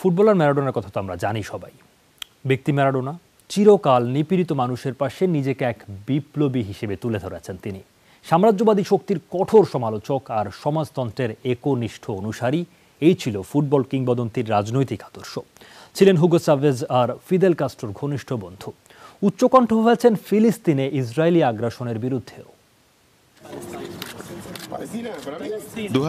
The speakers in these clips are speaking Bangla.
ফুটবলার ম্যারাডোনার কথা তো আমরা জানি সবাই ব্যক্তি ম্যারাডোনা চিরকাল নিপীড়িত মানুষের পাশে নিজেকে এক বিপ্লবী হিসেবে তুলে ধরেছেন তিনি সাম্রাজ্যবাদী শক্তির কঠোর সমালোচক আর সমাজতন্ত্রের একনিষ্ঠ অনুসারী এই ছিল ফুটবল কিংবদন্তির রাজনৈতিক আদর্শ ছিলেন হুগো সাভেজ আর ফিদেল কাস্টোর ঘনিষ্ঠ বন্ধু উচ্চকণ্ঠ হয়েছেন ফিলিস্তিনে ইসরায়েলি আগ্রাসনের বিরুদ্ধেও দু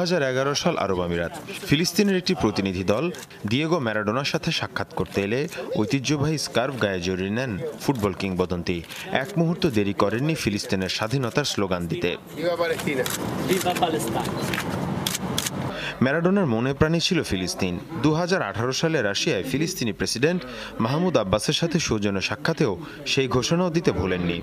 সাল আরব আমিরাত ফিলিস্তিনের একটি প্রতিনিধি দল দিয়েগো ম্যারাডোনার সাথে সাক্ষাৎ করতে এলে ঐতিহ্যবাহী স্কার্ফ গায়ে জড়িয়ে নেন ফুটবল কিংবদন্তি এক মুহূর্ত দেরি করেননি ফিলিস্তিনের স্বাধীনতার স্লোগান দিতে ম্যারাডোনার মনে প্রাণী ছিল ফিলিস্তিন দু সালে রাশিয়ায় ফিলিস্তিনি প্রেসিডেন্ট মাহমুদ আব্বাসের সাথে সৌজন্য সাক্ষাতেও সেই ঘোষণাও দিতে ভোলেননি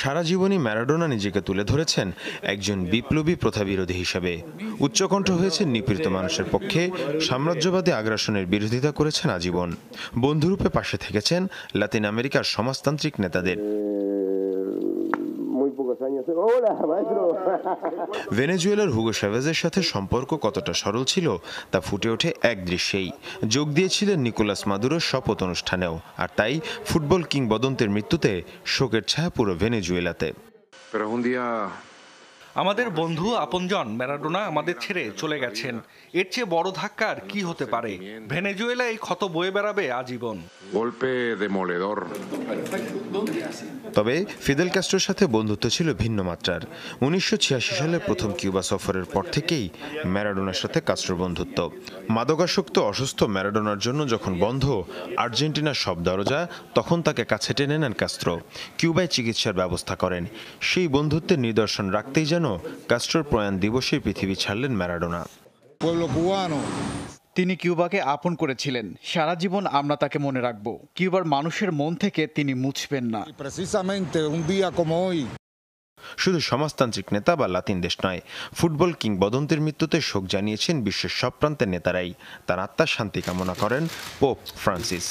সারা জীবনই ম্যারাডোনা নিজেকে তুলে ধরেছেন একজন বিপ্লবী প্রথাবিরোধী হিসাবে উচ্চকণ্ঠ হয়েছেন নিপীড়িত মানুষের পক্ষে সাম্রাজ্যবাদী আগ্রাসনের বিরোধিতা করেছেন আজীবন বন্ধুরূপে পাশে থেকেছেন লাতিন আমেরিকার সমাজতান্ত্রিক নেতাদের ভেনেজুয়েলার হুগো সাভেজের সাথে সম্পর্ক কতটা সরল ছিল তা ফুটে ওঠে এক দৃশ্যেই যোগ দিয়েছিলেন নিকোলাস মাদুরোর শপথ অনুষ্ঠানেও আর তাই ফুটবল কিংবদন্তের মৃত্যুতে শোকের ছায়া পুরো ভেনেজুয়েলাতে আমাদের বন্ধু আপনজন ম্যারাডোনা আমাদের ছেড়ে চলে গেছেন এর চেয়ে বড় ধাক্কা আর কি হতে পারে ভেনেজুয়েলা এই ক্ষত বয়ে বেড়াবে আজীবন তবে ফিদেল ক্যাস্ট্রোর সাথে বন্ধুত্ব ছিল ভিন্ন মাত্রার উনিশশো সালের প্রথম কিউবা সফরের পর থেকেই ম্যারাডোনার সাথে কাস্ট্রোর বন্ধুত্ব মাদকাসক্ত অসুস্থ ম্যারাডোনার জন্য যখন বন্ধ আর্জেন্টিনার সব দরজা তখন তাকে কাছে টেনে নেন কাস্ত্রো কিউবায় চিকিৎসার ব্যবস্থা করেন সেই বন্ধুত্বের নিদর্শন রাখতেই যেন জন্য কাস্ট্রোর প্রয়াণ দিবসে পৃথিবী ছাড়লেন ম্যারাডোনা তিনি কিউবাকে আপন করেছিলেন সারা জীবন আমরা তাকে মনে রাখব কিউবার মানুষের মন থেকে তিনি মুছবেন না শুধু সমাজতান্ত্রিক নেতা বা লাতিন দেশ নয় ফুটবল কিংবদন্তির মৃত্যুতে শোক জানিয়েছেন বিশ্বের সব প্রান্তের নেতারাই তার আত্মার শান্তি কামনা করেন Pope Francis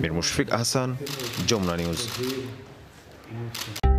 Mir Mushfiq Ahsan Jamuna news